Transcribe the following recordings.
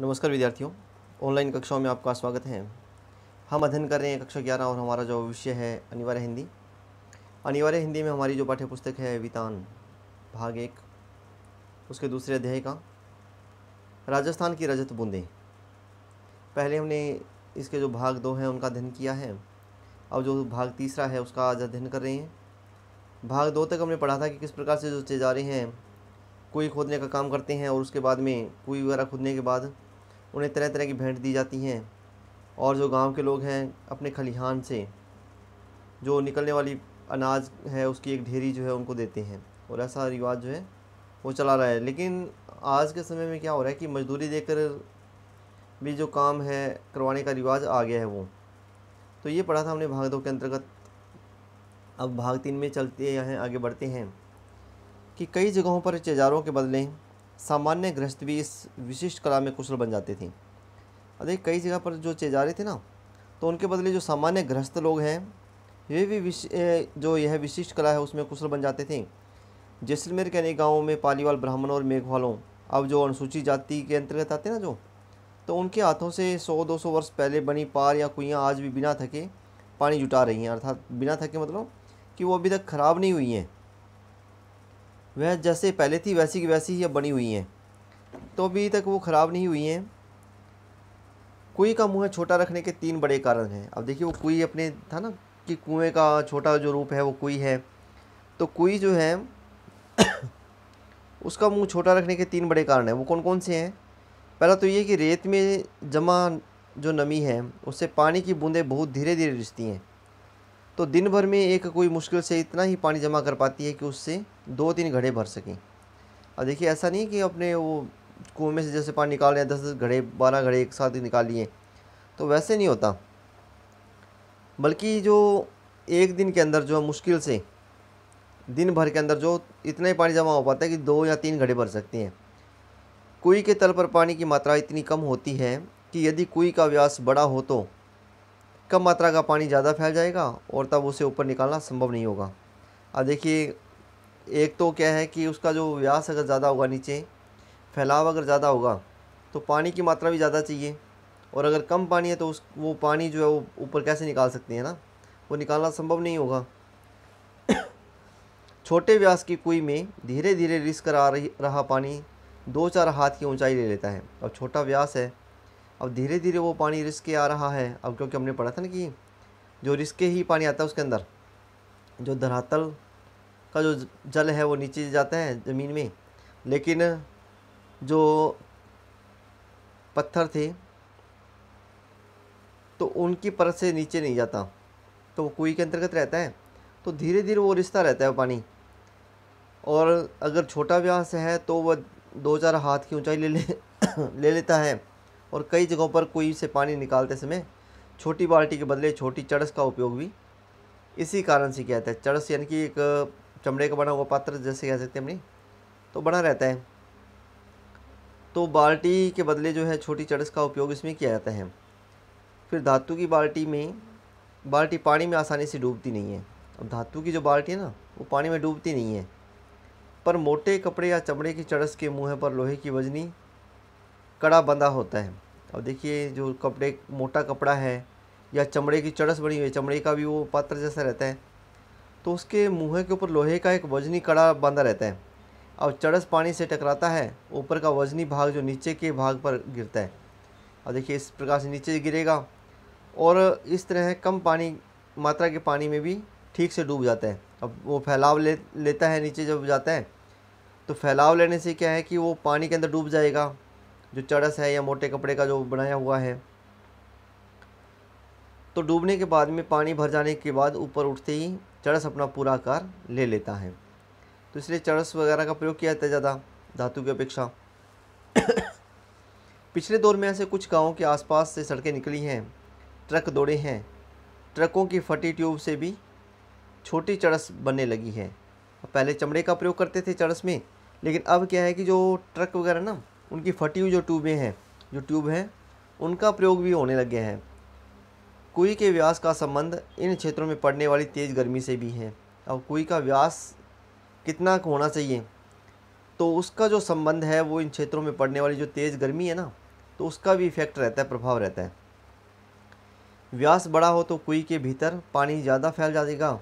नमस्कार विद्यार्थियों ऑनलाइन कक्षाओं में आपका स्वागत है हम अध्ययन कर रहे हैं कक्षा ग्यारह और हमारा जो विषय है अनिवार्य हिंदी अनिवार्य हिंदी में हमारी जो पाठ्य पुस्तक है वितान भाग एक उसके दूसरे अध्याय का राजस्थान की रजत बूंदें पहले हमने इसके जो भाग दो हैं उनका अध्ययन किया है अब जो भाग तीसरा है उसका आज अध्ययन कर रहे हैं भाग दो तक हमने पढ़ा था कि किस प्रकार से जो चेजारे हैं कुएँ खोदने का काम करते हैं और उसके बाद में कुएँ वगैरह खोदने के बाद उन्हें तरह तरह की भेंट दी जाती हैं और जो गांव के लोग हैं अपने खलिहान से जो निकलने वाली अनाज है उसकी एक ढेरी जो है उनको देते हैं और ऐसा रिवाज जो है वो चला रहा है लेकिन आज के समय में क्या हो रहा है कि मजदूरी देकर भी जो काम है करवाने का रिवाज आ गया है वो तो ये पढ़ा था हमने भाग दो के अंतर्गत अब भाग तीन में चलते हैं आगे बढ़ते हैं कि कई जगहों पर चेजारों के बदले सामान्य गृहस्थ भी इस विशिष्ट कला में कुशल बन जाते थे अरे कई जगह पर जो चेजारी थे ना तो उनके बदले जो सामान्य गृहस्थ लोग हैं वे भी विश जो यह विशिष्ट कला है उसमें कुशल बन जाते थे जैसलमेर के अनेक गाँवों में पालीवाल ब्राह्मणों और मेघवालों अब जो अनुसूचित जाति के अंतर्गत आते ना जो तो उनके हाथों से 100-200 वर्ष पहले बनी पार या कुइयाँ आज भी बिना थके पानी जुटा रही हैं अर्थात बिना थके मतलब कि वो अभी तक ख़राब नहीं हुई हैं वह जैसे पहले थी वैसी की वैसी ही अब बनी हुई हैं तो अभी तक वो ख़राब नहीं हुई हैं कुएँ का मुँह छोटा रखने के तीन बड़े कारण हैं अब देखिए वो कुई अपने था ना कि कुएँ का छोटा जो रूप है वो कुई है तो कुई जो है उसका मुंह छोटा रखने के तीन बड़े कारण हैं वो कौन कौन से हैं पहला तो ये कि रेत में जमा जो नमी है उससे पानी की बूंदें बहुत धीरे धीरे रिश्ती हैं तो दिन भर में एक कोई मुश्किल से इतना ही पानी जमा कर पाती है कि उससे दो तीन घड़े भर सकें और देखिए ऐसा नहीं कि अपने वो कुएँ में से जैसे पानी निकाल रहे हैं दस दस घड़े बारह घड़े एक साथ ही लिए तो वैसे नहीं होता बल्कि जो एक दिन के अंदर जो मुश्किल से दिन भर के अंदर जो इतना ही पानी जमा हो पाता है कि दो या तीन घड़े भर सकते हैं कुई के तल पर पानी की मात्रा इतनी कम होती है कि यदि कुई का व्यास बड़ा हो तो कम मात्रा का पानी ज़्यादा फैल जाएगा और तब उसे ऊपर निकालना संभव नहीं होगा अब देखिए एक तो क्या है कि उसका जो व्यास अगर ज़्यादा होगा नीचे फैलाव अगर ज़्यादा होगा तो पानी की मात्रा भी ज़्यादा चाहिए और अगर कम पानी है तो उस वो पानी जो है वो ऊपर कैसे निकाल सकते हैं ना वो निकालना संभव नहीं होगा छोटे व्यास की कुई में धीरे धीरे रिस कर आ रही रहा पानी दो चार हाथ की ऊंचाई ले लेता है अब छोटा व्यास है अब धीरे धीरे वो पानी रिस्क के आ रहा है अब क्योंकि हमने पढ़ा था ना कि जो रिस्क के ही पानी आता है उसके अंदर जो धरातल का जो जल है वो नीचे जाता है ज़मीन में लेकिन जो पत्थर थे तो उनकी परत से नीचे नहीं जाता तो वो कुएँ के अंतर्गत रहता है तो धीरे धीरे वो रिश्ता रहता है पानी और अगर छोटा व्यास है तो वह दो चार हाथ की ऊंचाई ले ले ले लेता है और कई जगहों पर कुएं से पानी निकालते समय छोटी बाल्टी के बदले छोटी चड़स का उपयोग भी इसी कारण से किया जाता है चड़स यानी कि एक चमड़े का बना हुआ पात्र जैसे कह सकते हैं अपनी तो बना रहता है तो बाल्टी के बदले जो है छोटी चड़स का उपयोग इसमें किया जाता है फिर धातु की बाल्टी में बाल्टी पानी में आसानी से डूबती नहीं है अब धातु की जो बाल्टी है ना वो पानी में डूबती नहीं है पर मोटे कपड़े या चमड़े की चड़स के मुँह पर लोहे की वजनी कड़ा बंधा होता है अब देखिए जो कपड़े मोटा कपड़ा है या चमड़े की चड़स बनी हुई है चमड़े का भी वो पात्र जैसा रहता है तो उसके मुँह के ऊपर लोहे का एक वजनी कड़ा बंधा रहता है और चड़स पानी से टकराता है ऊपर का वजनी भाग जो नीचे के भाग पर गिरता है अब देखिए इस प्रकार से नीचे गिरेगा और इस तरह कम पानी मात्रा के पानी में भी ठीक से डूब जाता है अब वो फैलाव ले लेता है नीचे जब जाता है तो फैलाव लेने से क्या है कि वो पानी के अंदर डूब जाएगा जो चरस है या मोटे कपड़े का जो बनाया हुआ है तो डूबने के बाद में पानी भर जाने के बाद ऊपर उठते ही चरस अपना पूरा आकार ले लेता है तो इसलिए चरस वगैरह का प्रयोग किया जाता है ज़्यादा धातु की अपेक्षा पिछले दौर में ऐसे कुछ गाँव के आसपास से सड़कें निकली हैं ट्रक दौड़े हैं ट्रकों की फटी ट्यूब से भी छोटी चरस बनने लगी है पहले चमड़े का प्रयोग करते थे चरस में लेकिन अब क्या है कि जो ट्रक वगैरह ना उनकी फटी हुई जो ट्यूबें हैं जो ट्यूब हैं उनका प्रयोग भी होने लग गया है कुई के व्यास का संबंध इन क्षेत्रों में पड़ने वाली तेज़ गर्मी से भी है और कुई का व्यास कितना होना चाहिए तो उसका जो संबंध है वो इन क्षेत्रों में पड़ने वाली जो तेज़ गर्मी है ना तो उसका भी इफेक्ट रहता है प्रभाव रहता है व्यास बड़ा हो तो कुई के भीतर पानी ज़्यादा फैल जाएगा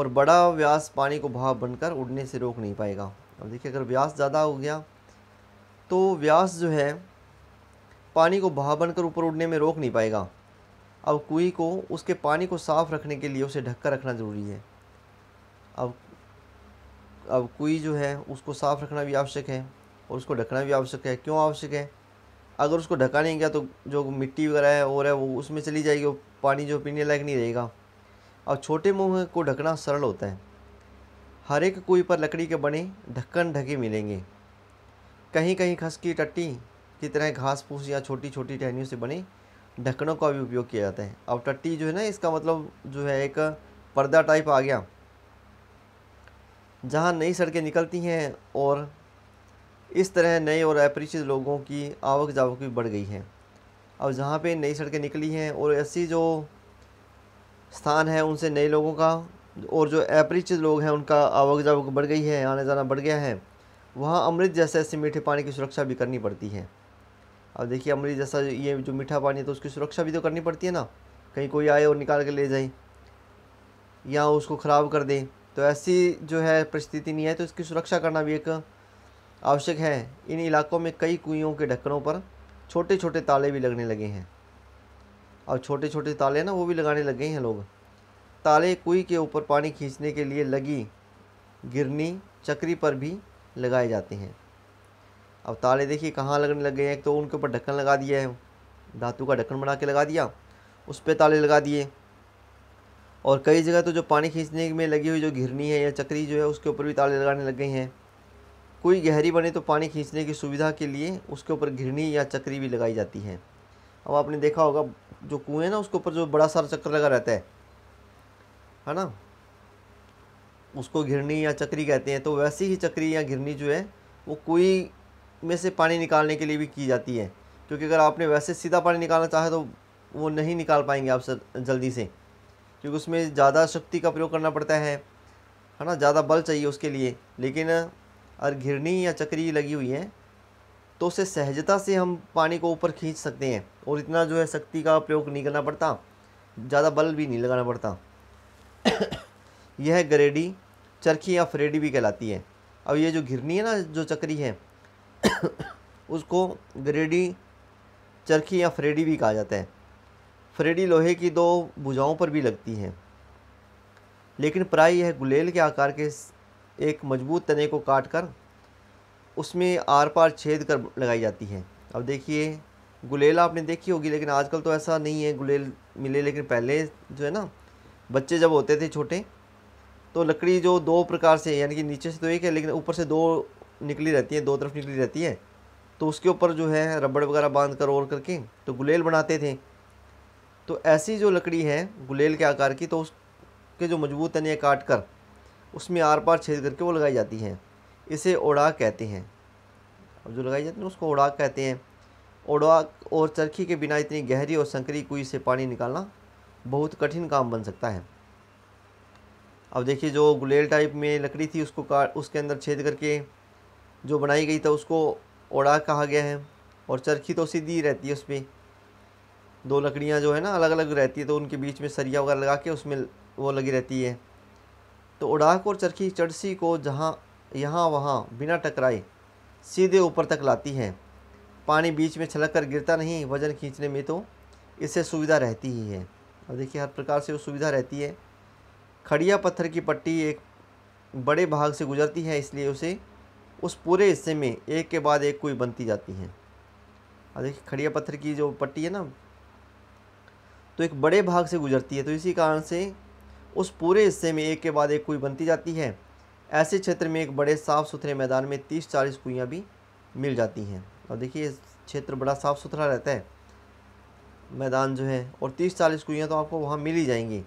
और बड़ा व्यास पानी को भाव बनकर उड़ने से रोक नहीं पाएगा अब देखिए अगर व्यास ज़्यादा हो गया तो व्यास जो है पानी को बहा बनकर ऊपर उड़ने में रोक नहीं पाएगा अब कुएँ को उसके पानी को साफ़ रखने के लिए उसे ढककर रखना ज़रूरी है अब अब कुई जो है उसको साफ़ रखना भी आवश्यक है और उसको ढकना भी आवश्यक है क्यों आवश्यक है अगर उसको ढका नहीं गया तो जो मिट्टी वगैरह है और है वो उसमें चली जाएगी वो पानी जो पीने लायक नहीं रहेगा अब छोटे मुँह को ढकना सरल होता है हर एक कुएँ पर लकड़ी के बने ढक्कन ढके मिलेंगे कहीं कहीं खस की टट्टी की तरह घास फूस या छोटी छोटी टहनियों से बनी ढक्कनों का भी उपयोग किया जाता है अब टट्टी जो है ना इसका मतलब जो है एक पर्दा टाइप आ गया जहाँ नई सड़कें निकलती हैं और इस तरह नए और अपरिचित लोगों की आवक जावक भी बढ़ गई है अब जहाँ पे नई सड़कें निकली हैं और ऐसी जो स्थान है उनसे नए लोगों का और जो अपरिचित लोग हैं उनका आवक जावक बढ़ गई है आने जाना बढ़ गया है वहाँ अमृत जैसे ऐसे मीठे पानी की सुरक्षा भी करनी पड़ती है अब देखिए अमृत जैसा ये जो मीठा पानी है तो उसकी सुरक्षा भी तो करनी पड़ती है ना कहीं कोई आए और निकाल के ले जाए या उसको ख़राब कर दें तो ऐसी जो है परिस्थिति नहीं है तो इसकी सुरक्षा करना भी एक आवश्यक है इन इलाकों में कई कुइयों के ढक्कनों पर छोटे छोटे ताले भी लगने लगे हैं और छोटे छोटे ताले ना वो भी लगाने लगे हैं लोग ताले कुई के ऊपर पानी खींचने के लिए लगी गिरनी चक्री पर भी लगाए जाते हैं अब ताले देखिए कहाँ लगने लग गए हैं तो उनके ऊपर ढक्कन लगा दिया है धातु का ढक्कन बना के लगा दिया उस पर ताले लगा दिए और कई जगह तो जो पानी खींचने में लगी हुई जो घिरनी है या चक्री जो है उसके ऊपर भी ताले लगाने लग गए हैं कोई गहरी बने तो पानी खींचने की सुविधा के लिए उसके ऊपर घिरनी या चक्री भी लगाई जाती है अब आपने देखा होगा जो कुएँ ना उसके ऊपर जो बड़ा सारा चक्कर लगा रहता है है ना उसको घिरनी या चक्री कहते हैं तो वैसी ही चक्री या घिरनी जो है वो कुएँ में से पानी निकालने के लिए भी की जाती है क्योंकि अगर आपने वैसे सीधा पानी निकालना चाहे तो वो नहीं निकाल पाएंगे आप सर जल्दी से क्योंकि उसमें ज़्यादा शक्ति का प्रयोग करना पड़ता है है ना ज़्यादा बल चाहिए उसके लिए लेकिन अगर घिरनी या चक्री लगी हुई है तो उसे सहजता से हम पानी को ऊपर खींच सकते हैं और इतना जो है शक्ति का प्रयोग नहीं करना पड़ता ज़्यादा बल भी नहीं लगाना पड़ता यह ग्रेडी चरखी या फ्रेडी भी कहलाती है अब ये जो घिरनी है ना जो चक्री है उसको ग्रेडी चरखी या फ्रेडी भी कहा जाता है फ्रेडी लोहे की दो भुजाओं पर भी लगती है लेकिन प्राय यह गुलेल के आकार के एक मजबूत तने को काट कर उसमें आर पार छेद कर लगाई जाती है अब देखिए गुलेल आपने देखी होगी लेकिन आजकल तो ऐसा नहीं है गुलेल मिले लेकिन पहले जो है ना बच्चे जब होते थे छोटे तो लकड़ी जो दो प्रकार से यानी कि नीचे से तो एक है लेकिन ऊपर से दो निकली रहती है दो तरफ निकली रहती है तो उसके ऊपर जो है रबड़ वगैरह बांध कर रोल करके तो गुलेल बनाते थे तो ऐसी जो लकड़ी है गुलेल के आकार की तो उसके जो मजबूत तने काट कर उसमें आर पार छेद करके वो लगाई जाती हैं इसे ओड़ाक कहते हैं अब जो लगाई जाती है उसको ओड़ाक कहते हैं ओड़ाक और चरखी के बिना इतनी गहरी और संकरी कुई से पानी निकालना बहुत कठिन काम बन सकता है अब देखिए जो गुलेल टाइप में लकड़ी थी उसको काट उसके अंदर छेद करके जो बनाई गई था उसको ओड़ा कहा गया है और चरखी तो सीधी रहती है उस पर दो लकड़ियाँ जो है ना अलग अलग रहती है तो उनके बीच में सरिया वगैरह लगा के उसमें वो लगी रहती है तो उड़ाक और चरखी चरसी को जहाँ यहाँ वहाँ बिना टकराए सीधे ऊपर तक लाती है पानी बीच में छलक कर गिरता नहीं वज़न खींचने में तो इससे सुविधा रहती ही है अब देखिए हर प्रकार से वो सुविधा रहती है खड़िया पत्थर की पट्टी एक बड़े भाग से गुजरती है इसलिए उसे उस पूरे हिस्से में एक के बाद एक कुई बनती जाती है अब देखिए खड़िया पत्थर की जो पट्टी है ना तो एक बड़े भाग से गुजरती है तो इसी कारण से उस पूरे हिस्से में एक के बाद एक कुई बनती जाती है ऐसे क्षेत्र में एक बड़े साफ़ सुथरे मैदान में तीस चालीस कुइयाँ भी मिल जाती हैं और देखिए क्षेत्र बड़ा साफ़ सुथरा रहता है मैदान जो है और तीस चालीस कुइयाँ तो आपको वहाँ मिल ही जाएंगी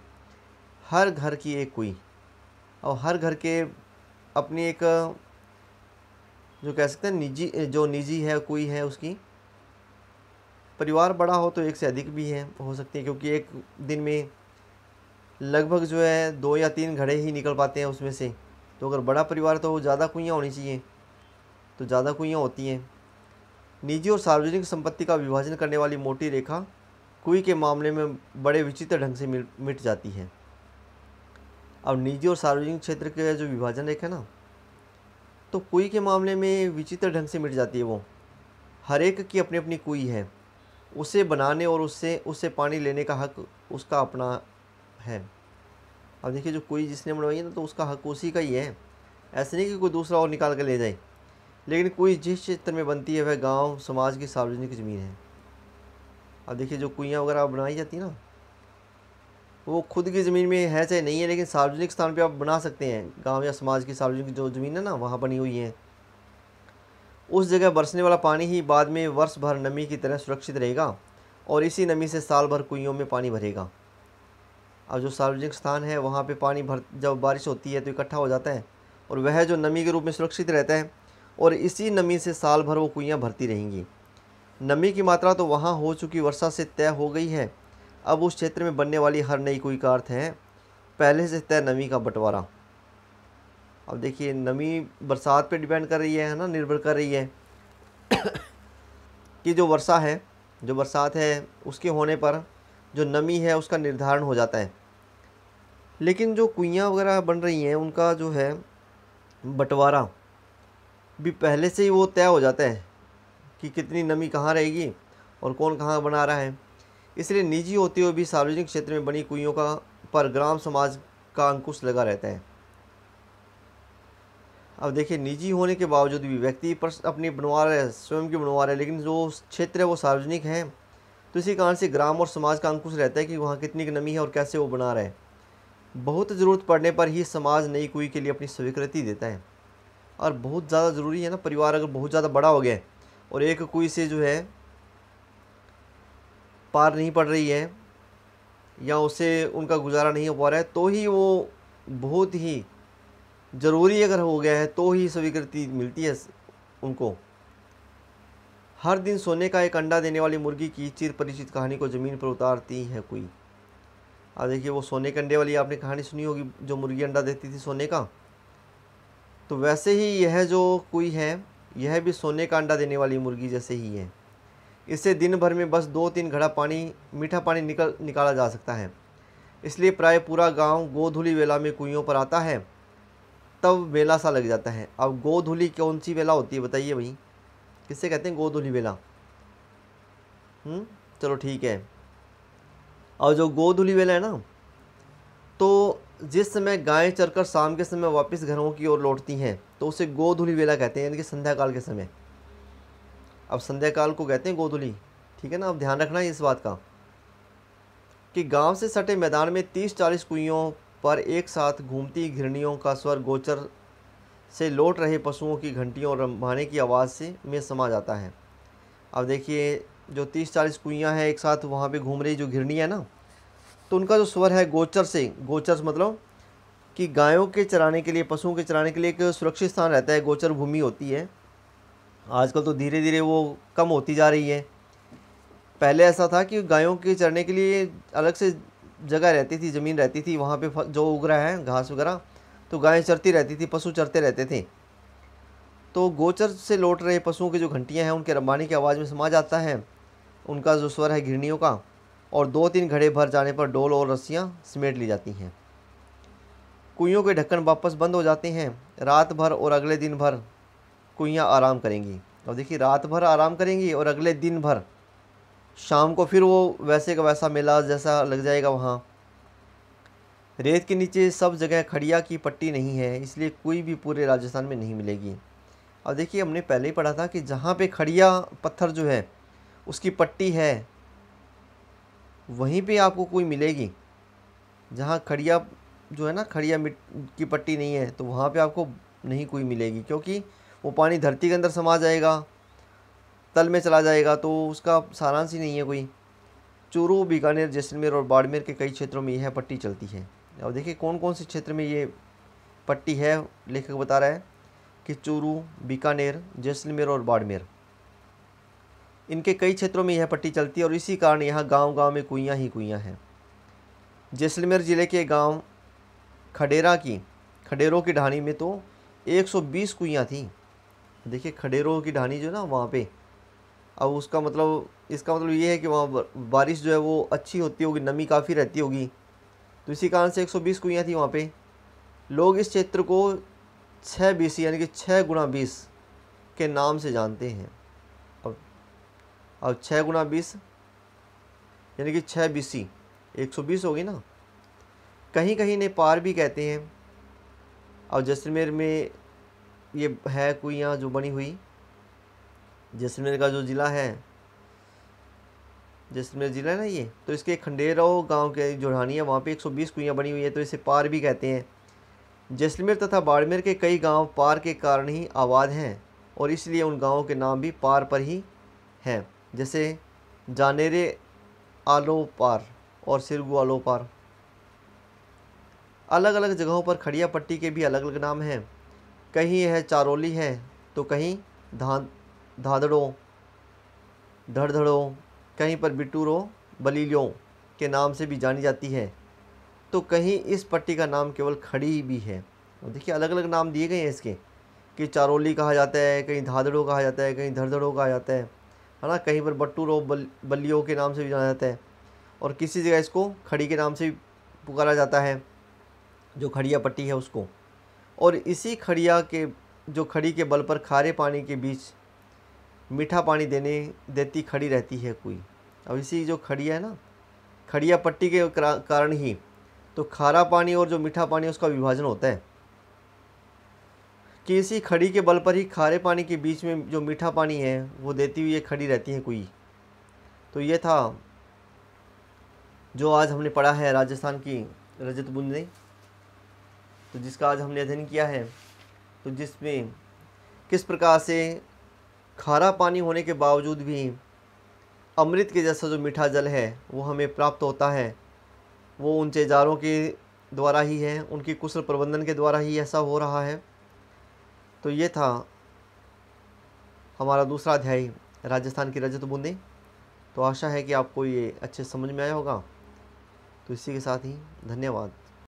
हर घर की एक कुई और हर घर के अपनी एक जो कह सकते हैं निजी जो निजी है कोई है उसकी परिवार बड़ा हो तो एक से अधिक भी है हो सकती है क्योंकि एक दिन में लगभग जो है दो या तीन घड़े ही निकल पाते हैं उसमें से तो अगर बड़ा परिवार तो ज़्यादा कुइयाँ होनी चाहिए तो ज़्यादा कुइयाँ होती हैं निजी और सार्वजनिक संपत्ति का विभाजन करने वाली मोटी रेखा कुई के मामले में बड़े विचित्र ढंग से मिट जाती है अब निजी और सार्वजनिक क्षेत्र के जो विभाजन रेखा ना तो कुई के मामले में विचित्र ढंग से मिट जाती है वो हर एक की अपनी अपनी कुई है उसे बनाने और उससे उससे पानी लेने का हक उसका अपना है अब देखिए जो कोई जिसने बनवाई है ना तो उसका हक उसी का ही है ऐसे नहीं कि कोई दूसरा और निकाल कर ले जाए लेकिन कोई जिस क्षेत्र में बनती है वह गांव समाज की सार्वजनिक ज़मीन है अब देखिए जो कुइयाँ वगैरह बनाई जाती है ना वो खुद की ज़मीन में है चाहे नहीं है लेकिन सार्वजनिक स्थान पे आप बना सकते हैं गांव या समाज की सार्वजनिक जो ज़मीन है ना वहाँ बनी हुई है उस जगह बरसने वाला पानी ही बाद में वर्ष भर नमी की तरह सुरक्षित रहेगा और इसी नमी से साल भर कुइयों में पानी भरेगा अब जो सार्वजनिक स्थान है वहाँ पर पानी भर जब बारिश होती है तो इकट्ठा हो जाता है और वह जो नमी के रूप में सुरक्षित रहता है और इसी नमी से साल भर वो कुइयाँ भरती रहेंगी नमी की मात्रा तो वहाँ हो चुकी वर्षा से तय हो गई है अब उस क्षेत्र में बनने वाली हर नई कोई का अर्थ है पहले से तय नमी का बंटवारा अब देखिए नमी बरसात पे डिपेंड कर रही है ना निर्भर कर रही है कि जो वर्षा है जो बरसात है उसके होने पर जो नमी है उसका निर्धारण हो जाता है लेकिन जो कुइयाँ वगैरह बन रही हैं उनका जो है बंटवारा भी पहले से ही वो तय हो जाता है कि कितनी नमी कहाँ रहेगी और कौन कहाँ बना रहा है इसलिए निजी होते हुए भी सार्वजनिक क्षेत्र में बनी कुइयों का पर ग्राम समाज का अंकुश लगा रहता है अब देखिए निजी होने के बावजूद भी व्यक्ति प्रश्न अपनी बनवा रहे स्वयं की बनवा रहे लेकिन जो क्षेत्र है वो सार्वजनिक है तो इसी कारण से ग्राम और समाज का अंकुश रहता है कि वहाँ कितनी नमी है और कैसे वो बना रहे बहुत ज़रूरत पड़ने पर ही समाज नई कुई के लिए अपनी स्वीकृति देता है और बहुत ज़्यादा ज़रूरी है ना परिवार अगर बहुत ज़्यादा बड़ा हो गया और एक कुई से जो है पार नहीं पड़ रही है या उसे उनका गुजारा नहीं हो पा रहा है तो ही वो बहुत ही ज़रूरी अगर हो गया है तो ही स्वीकृति मिलती है उनको हर दिन सोने का एक अंडा देने वाली मुर्गी की चिर परिचित कहानी को ज़मीन पर उतारती है कोई अब देखिए वो सोने के अंडे वाली आपने कहानी सुनी होगी जो मुर्गी अंडा देती थी सोने का तो वैसे ही यह जो कोई है यह भी सोने का अंडा देने वाली मुर्गी जैसे ही है इससे दिन भर में बस दो तीन घड़ा पानी मीठा पानी निकल निकाला जा सकता है इसलिए प्राय पूरा गांव गोधुली वेला में कुइयों पर आता है तब वेला सा लग जाता है अब गोधुली कौन सी वेला होती है बताइए भाई किससे कहते हैं गोधुली वेला हम्म, चलो ठीक है और जो गोधुली वेला है ना तो जिस समय गायें चरकर शाम के समय वापस घरों की ओर लौटती हैं तो उसे गोधुली वेला कहते हैं यानी कि संध्याकाल के समय अब संध्या काल को कहते हैं गोधुली ठीक है ना अब ध्यान रखना है इस बात का कि गांव से सटे मैदान में तीस चालीस कुइयों पर एक साथ घूमती घृणियों का स्वर गोचर से लौट रहे पशुओं की घंटियों और रंभाने की आवाज़ से में समा जाता है अब देखिए जो तीस चालीस कुइयाँ हैं एक साथ वहाँ पे घूम रही जो घिरनी है ना तो उनका जो स्वर है गोचर से गोचर से मतलब कि गायों के चराने के लिए पशुओं के चराने के लिए एक सुरक्षित स्थान रहता है गोचर भूमि होती है आजकल तो धीरे धीरे वो कम होती जा रही है पहले ऐसा था कि गायों के चरने के लिए अलग से जगह रहती थी ज़मीन रहती थी वहाँ पे जो उग रहा है घास वगैरह तो गायें चरती रहती थी पशु चरते रहते थे तो गोचर से लौट रहे पशुओं की जो घंटियाँ हैं उनके रंबानी की आवाज़ में समा जाता है उनका जो स्वर है घिरनियों का और दो तीन घड़े भर जाने पर डोल और रस्सियाँ समेट ली जाती हैं कुइयों के ढक्कन वापस बंद हो जाते हैं रात भर और अगले दिन भर कुइयाँ आराम करेंगी अब देखिए रात भर आराम करेंगी और अगले दिन भर शाम को फिर वो वैसे का वैसा मेला जैसा लग जाएगा वहाँ रेत के नीचे सब जगह खड़िया की पट्टी नहीं है इसलिए कोई भी पूरे राजस्थान में नहीं मिलेगी अब देखिए हमने पहले ही पढ़ा था कि जहाँ पे खड़िया पत्थर जो है उसकी पट्टी है वहीं पे आपको कोई मिलेगी जहाँ खड़िया जो है ना खड़िया की पट्टी नहीं है तो वहाँ पे आपको नहीं कोई मिलेगी क्योंकि वो पानी धरती के अंदर समा जाएगा तल में चला जाएगा तो उसका सारांश ही नहीं है कोई चूरू बीकानेर जैसलमेर और बाड़मेर के कई क्षेत्रों में यह पट्टी चलती है अब देखिए कौन कौन से क्षेत्र में ये पट्टी है लेखक बता रहा है कि चूरू बीकानेर जैसलमेर और बाड़मेर इनके कई क्षेत्रों में यह पट्टी चलती है और इसी कारण यहाँ गांव गांव में कुइयाँ ही कुइयाँ हैं जैसलमेर ज़िले के गांव खडेरा की खडेरों की ढाणी में तो 120 कुइयाँ थीं देखिए खडेरों की ढानी जो है ना वहाँ पे अब उसका मतलब इसका मतलब ये है कि वहाँ बारिश जो है वो अच्छी होती होगी नमी काफ़ी रहती होगी तो इसी कारण से 120 कुइयाँ थी वहाँ पे लोग इस क्षेत्र को छः बीस यानी कि छः गुणा बीस के नाम से जानते हैं अब अब छः गुणा बीस यानी कि छः सी एक सौ बीस होगी ना कहीं कहीं पार भी कहते हैं और जैसलमेर में ये है कोई यहाँ जो बनी हुई जैसलमेर का जो ज़िला है जैसलमेर ज़िला है ना ये तो इसके खंडेराव गांव के जोड़ानी है वहाँ पे 120 कुइयाँ बनी हुई है तो इसे पार भी कहते हैं जैसलमेर तथा बाड़मेर के कई गांव पार के कारण ही आबाद हैं और इसलिए उन गांवों के नाम भी पार पर ही हैं जैसे जानेरे आलो पार और सिरगु आलो पार अलग अलग जगहों पर खड़िया पट्टी के भी अलग अलग नाम हैं कहीं यह चारोली है तो कहीं धा धाधड़ों धड़धड़ों कहीं पर बिटूरों बलीलियों के नाम से भी जानी जाती है तो कहीं इस पट्टी का नाम केवल खड़ी भी है देखिए अलग अलग नाम दिए गए हैं इसके कि चारोली कहा जाता है कहीं धाधड़ों कहा जाता है कहीं धड़धड़ों कहा जाता है है ना कहीं पर बट्टूरों बल बलियों के नाम से भी जाना जाता है और किसी जगह इसको खड़ी के नाम से भी पुकारा जाता है जो खड़िया पट्टी है उसको और इसी खड़िया के जो खड़ी के बल पर खारे पानी के बीच मीठा पानी देने देती खड़ी रहती है कोई अब इसी जो खड़िया है ना खड़िया पट्टी के कारण ही तो खारा पानी और जो मीठा पानी उसका विभाजन होता है कि इसी खड़ी के बल पर ही खारे पानी के बीच में जो मीठा पानी है वो देती हुई ये खड़ी रहती है कोई तो ये था जो आज हमने पढ़ा है राजस्थान की रजत बुंद ने तो जिसका आज हमने अध्ययन किया है तो जिसमें किस प्रकार से खारा पानी होने के बावजूद भी अमृत के जैसा जो मीठा जल है वो हमें प्राप्त होता है वो उन चेजारों के द्वारा ही है उनकी कुशल प्रबंधन के द्वारा ही ऐसा हो रहा है तो ये था हमारा दूसरा अध्याय राजस्थान की रजत बूंदे तो आशा है कि आपको ये अच्छे समझ में आया होगा तो इसी के साथ ही धन्यवाद